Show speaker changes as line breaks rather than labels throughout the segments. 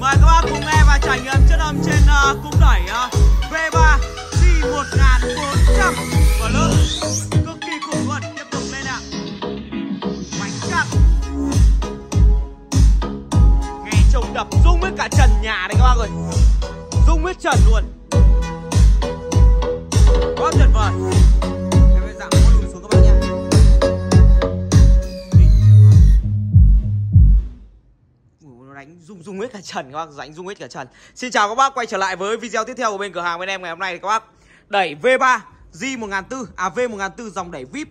Mời các bác cùng nghe và trải nghiệm chất âm trên uh, cung đẩy uh, V3 C1400 và lớp cực kỳ khủng luôn. tiếp tục lên ạ. Mạnh chặt. Nghe trông đập rung hết cả trần nhà đấy các bác ơi. Rung hết trần luôn. Quá tuyệt vời. dùng dung hết cả trần các bác rãnh dung hết cả trần xin chào các bác quay trở lại với video tiếp theo của bên cửa hàng bên em ngày hôm nay các bác đẩy V3 J 1004 à V 1004 dòng đẩy vip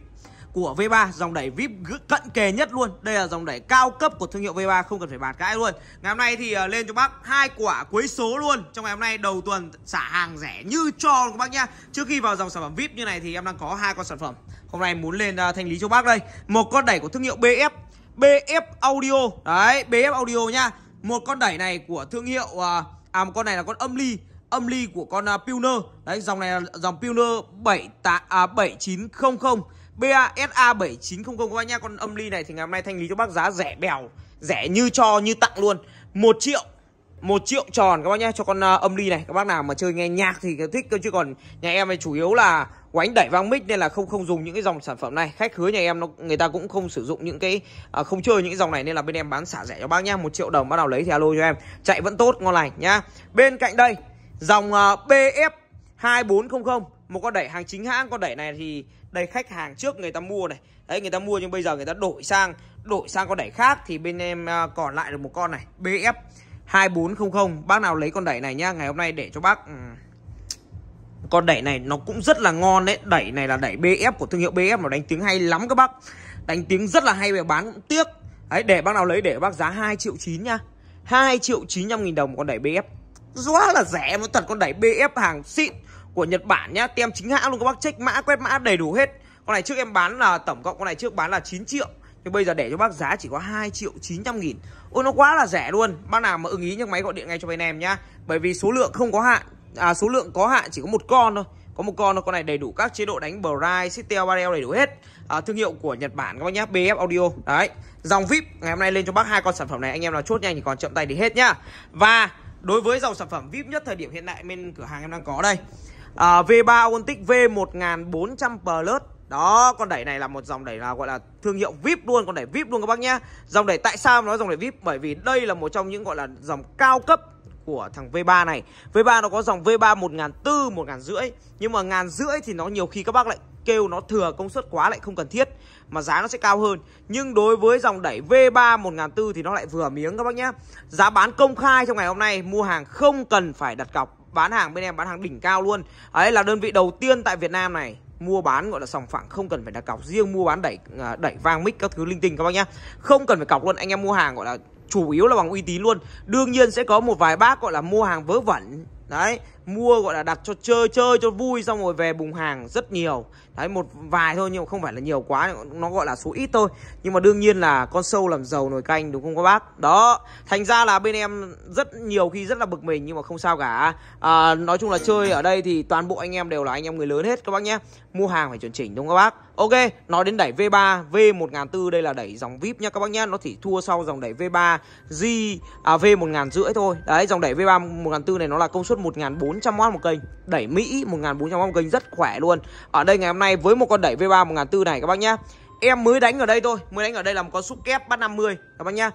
của V3 dòng đẩy vip cận kề nhất luôn đây là dòng đẩy cao cấp của thương hiệu V3 không cần phải bàn cãi luôn ngày hôm nay thì ờ, lên cho bác hai quả cuối số luôn trong ngày hôm nay đầu tuần xả hàng rẻ như cho các bác nhá trước khi vào dòng sản phẩm vip như này thì em đang có hai con sản phẩm hôm nay muốn lên ờ, thanh lý cho bác đây một con đẩy của thương hiệu BF BF Audio Đấy BF Audio nhá một con đẩy này của thương hiệu à, à một con này là con âm ly âm ly của con uh, Pioneer. Đấy dòng này là dòng Pioneer 78 à 7900 BASA 7900 các bác nhá. Con âm ly này thì ngày hôm nay thanh lý cho bác giá rẻ bèo, rẻ như cho như tặng luôn. 1 triệu một triệu tròn các bác nhé cho con uh, âm ly này các bác nào mà chơi nghe nhạc thì thích cơ chứ còn nhà em này chủ yếu là quánh đẩy vang mic nên là không không dùng những cái dòng sản phẩm này khách hứa nhà em nó người ta cũng không sử dụng những cái uh, không chơi những cái dòng này nên là bên em bán xả rẻ cho bác nhá một triệu đồng bắt đầu lấy thì alo cho em chạy vẫn tốt ngon lành nhá bên cạnh đây dòng uh, bf 2400 một con đẩy hàng chính hãng con đẩy này thì đây khách hàng trước người ta mua này đấy người ta mua nhưng bây giờ người ta đổi sang đổi sang con đẩy khác thì bên em uh, còn lại được một con này bf 2400 bác nào lấy con đẩy này nhá ngày hôm nay để cho bác ừ. con đẩy này nó cũng rất là ngon đấy đẩy này là đẩy BF của thương hiệu BF nó đánh tiếng hay lắm các bác đánh tiếng rất là hay về bán cũng tiếc đấy để bác nào lấy để bác giá 2 triệu 9 nha 2 triệu 900 nghìn đồng con đẩy BF rất là rẻ mà thật con đẩy BF hàng xịn của Nhật Bản nhá tem chính hãng luôn các bác check mã quét mã đầy đủ hết con này trước em bán là tổng cộng con này trước bán là 9 triệu thì bây giờ để cho bác giá chỉ có 2 triệu 900 nghìn Ôi nó quá là rẻ luôn Bác nào mà ưng ý nhấc máy gọi điện ngay cho bên em nhá Bởi vì số lượng không có hạn À số lượng có hạn chỉ có một con thôi có một con con này đầy đủ các chế độ đánh bright, Citel, Barrel đầy đủ hết à, thương hiệu của Nhật Bản các bác nhá BF Audio đấy dòng VIP ngày hôm nay lên cho bác hai con sản phẩm này anh em nào chốt nhanh thì còn chậm tay thì hết nhá và đối với dòng sản phẩm VIP nhất thời điểm hiện tại bên cửa hàng em đang có đây à, V3 Ontic V1400 Plus đó, con đẩy này là một dòng đẩy là gọi là thương hiệu VIP luôn, con đẩy VIP luôn các bác nhá. Dòng đẩy tại sao nó dòng đẩy VIP? Bởi vì đây là một trong những gọi là dòng cao cấp của thằng V3 này. V3 nó có dòng V3 1400, 1500. Nhưng mà ngàn rưỡi thì nó nhiều khi các bác lại kêu nó thừa công suất quá lại không cần thiết mà giá nó sẽ cao hơn. Nhưng đối với dòng đẩy V3 1400 thì nó lại vừa miếng các bác nhá. Giá bán công khai trong ngày hôm nay mua hàng không cần phải đặt cọc, bán hàng bên em bán hàng đỉnh cao luôn. Ấy là đơn vị đầu tiên tại Việt Nam này mua bán gọi là sòng phẳng không cần phải đặt cọc riêng mua bán đẩy à, đẩy vang mic các thứ linh tinh các bác nhá không cần phải cọc luôn anh em mua hàng gọi là chủ yếu là bằng uy tín luôn đương nhiên sẽ có một vài bác gọi là mua hàng vớ vẩn đấy mua gọi là đặt cho chơi chơi cho vui xong rồi về bùng hàng rất nhiều đấy một vài thôi nhưng mà không phải là nhiều quá nó gọi là số ít thôi nhưng mà đương nhiên là con sâu làm giàu nồi canh đúng không các bác đó thành ra là bên em rất nhiều khi rất là bực mình nhưng mà không sao cả à, nói chung là chơi ở đây thì toàn bộ anh em đều là anh em người lớn hết các bác nhé mua hàng phải chuẩn chỉnh đúng không các bác ok nói đến đẩy v 3 v một 1400 đây là đẩy dòng vip nhá các bác nhé nó chỉ thua sau dòng đẩy v 3 g à, v một rưỡi thôi đấy dòng đẩy v ba 3 1400 này nó là công suất một bốn 400 w một kênh đẩy Mỹ 1400 w một kênh rất khỏe luôn ở đây ngày hôm nay với một con đẩy V3 1400 này các bác nhá em mới đánh ở đây thôi mới đánh ở đây là một con xúc kép bắt 50 các bác nhá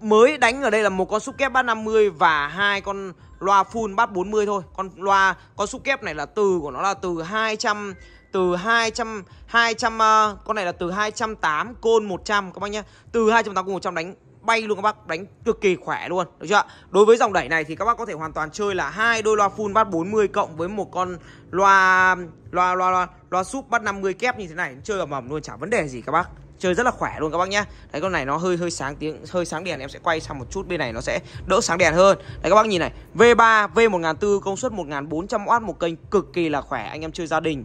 mới đánh ở đây là một con xúc kép bắt 50 và hai con loa full bắt 40 thôi. Con loa con xúc kép này là từ của nó là từ 200 từ 200 200 uh, con này là từ 208 côn 100 các bác nhá. Từ 208 côn 100 đánh bay luôn các bác đánh cực kỳ khỏe luôn được chưa đối với dòng đẩy này thì các bác có thể hoàn toàn chơi là hai đôi loa full bát 40 cộng với một con loa loa loa loa, loa súp bát 50 kép như thế này chơi ầm ầm luôn chả vấn đề gì các bác chơi rất là khỏe luôn các bác nhé. đấy con này nó hơi hơi sáng tiếng hơi sáng đèn em sẽ quay sang một chút bên này nó sẽ đỡ sáng đèn hơn đấy các bác nhìn này V3 V1400 một công suất 1400W một kênh cực kỳ là khỏe anh em chơi gia đình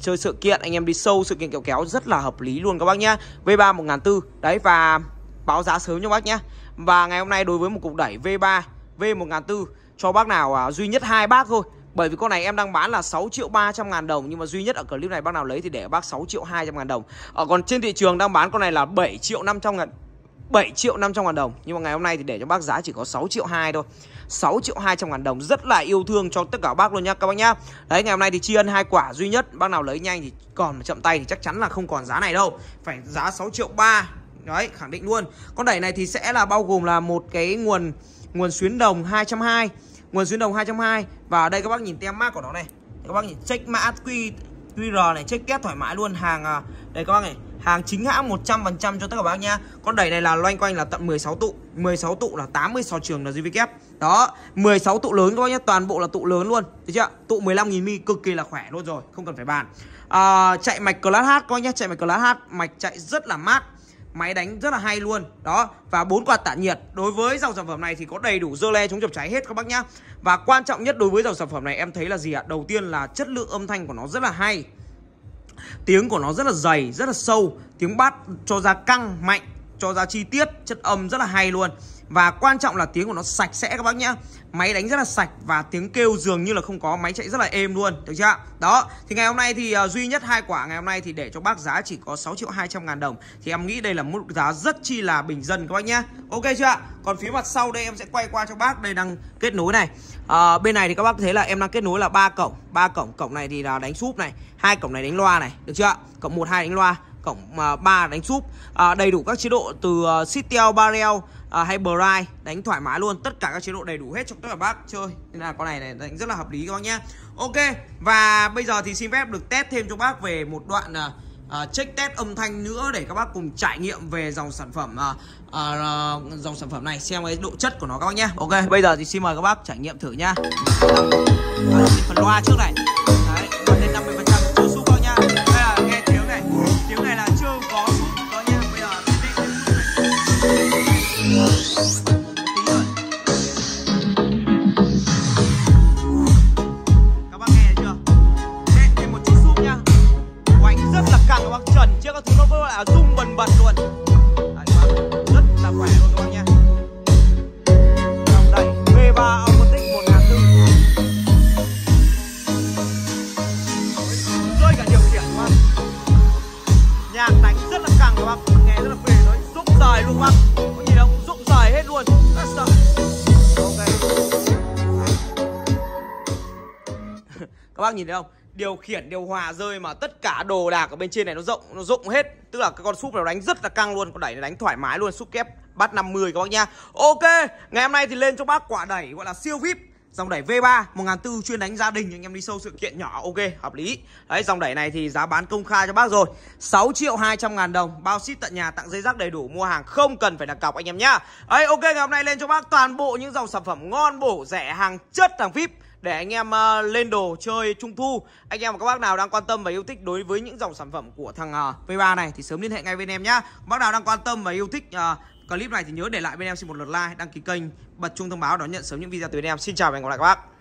chơi sự kiện anh em đi sâu sự kiện kéo kéo rất là hợp lý luôn các bác nhá V3 ba 1400 đấy và báo giá sớm cho bác nhé Và ngày hôm nay đối với một cục đẩy V3 V1400 cho bác nào à, duy nhất hai bác thôi bởi vì con này em đang bán là 6 triệu 300 ngàn đồng Nhưng mà duy nhất ở clip này bác nào lấy thì để bác 6 triệu 200 ngàn đồng ở ờ, Còn trên thị trường đang bán con này là 7 triệu 500 ngàn 7 triệu 500 ngàn đồng Nhưng mà ngày hôm nay thì để cho bác giá chỉ có 6 triệu 2 thôi 6 triệu 200 ngàn đồng rất là yêu thương cho tất cả bác luôn nhá các bác nhá Đấy ngày hôm nay thì tri ân hai quả duy nhất Bác nào lấy nhanh thì còn chậm tay thì chắc chắn là không còn giá này đâu Phải giá 6 triệu 3 Đấy, khẳng định luôn. Con đẩy này thì sẽ là bao gồm là một cái nguồn nguồn xuyến đồng 220, nguồn xuyến đồng 220 và ở đây các bác nhìn tem mác của nó này. Các bác nhìn check mã QR QR này check két thoải mái luôn hàng à, đây các bác này, hàng chính hãng 100% cho tất cả các bác nhá. Con đẩy này là loanh quanh là tận 16 tụ, 16 tụ là 86 trường là GV kép. Đó, 16 tụ lớn các bác nhá, toàn bộ là tụ lớn luôn, được chưa? Tụ 15.000 mi cực kỳ là khỏe luôn rồi, không cần phải bàn. À, chạy mạch Class H coi bác nhá, chạy mạch Class H, mạch chạy rất là mát, máy đánh rất là hay luôn đó và bốn quạt tản nhiệt đối với dòng sản phẩm này thì có đầy đủ dơ le chống chập cháy hết các bác nhá và quan trọng nhất đối với dòng sản phẩm này em thấy là gì ạ đầu tiên là chất lượng âm thanh của nó rất là hay tiếng của nó rất là dày rất là sâu tiếng bát cho ra căng mạnh cho ra chi tiết chất âm rất là hay luôn và quan trọng là tiếng của nó sạch sẽ các bác nhá máy đánh rất là sạch và tiếng kêu dường như là không có máy chạy rất là êm luôn được chưa đó thì ngày hôm nay thì uh, duy nhất hai quả ngày hôm nay thì để cho bác giá chỉ có 6 triệu 200 ngàn đồng thì em nghĩ đây là mức giá rất chi là bình dân các bác nhá ok chưa ạ còn phía mặt sau đây em sẽ quay qua cho bác đây đang kết nối này à, bên này thì các bác thấy là em đang kết nối là ba cổng ba cổng cổng này thì là đánh súp này hai cổng này đánh loa này được chưa ạ cổng một hai đánh loa cổng 3 à, đánh súp à, đầy đủ các chế độ từ uh, à, Citel Barrel à, hay Bright đánh thoải mái luôn tất cả các chế độ đầy đủ hết trong tất cả bác chơi nên là con này này đánh rất là hợp lý các bác nhé. ok và bây giờ thì xin phép được test thêm cho bác về một đoạn à, à, check test âm thanh nữa để các bác cùng trải nghiệm về dòng sản phẩm à, à, à dòng sản phẩm này xem cái độ chất của nó các bác nhé ok bây giờ thì xin mời các bác trải nghiệm thử nhá à, phần loa trước này à, các bác nhìn thấy không điều khiển điều hòa rơi mà tất cả đồ đạc ở bên trên này nó rộng nó rộng hết tức là cái con súp này nó đánh rất là căng luôn con đẩy này đánh thoải mái luôn súp kép bắt 50 các bác nhá ok ngày hôm nay thì lên cho bác quả đẩy gọi là siêu vip dòng đẩy V3 1400 chuyên đánh gia đình anh em đi sâu sự kiện nhỏ ok hợp lý đấy dòng đẩy này thì giá bán công khai cho bác rồi 6 triệu 200 ngàn đồng bao ship tận nhà tặng dây rác đầy đủ mua hàng không cần phải đặt cọc anh em nhá ấy ok ngày hôm nay lên cho bác toàn bộ những dòng sản phẩm ngon bổ rẻ hàng chất hàng VIP để anh em uh, lên đồ chơi trung thu anh em và các bác nào đang quan tâm và yêu thích đối với những dòng sản phẩm của thằng uh, ờ, V3 này thì sớm liên hệ ngay bên em nhá bác nào đang quan tâm và yêu thích uh, clip này thì nhớ để lại bên em xin một lượt like đăng ký kênh bật chuông thông báo đón nhận sớm những video từ bên em xin chào và hẹn gặp lại các bác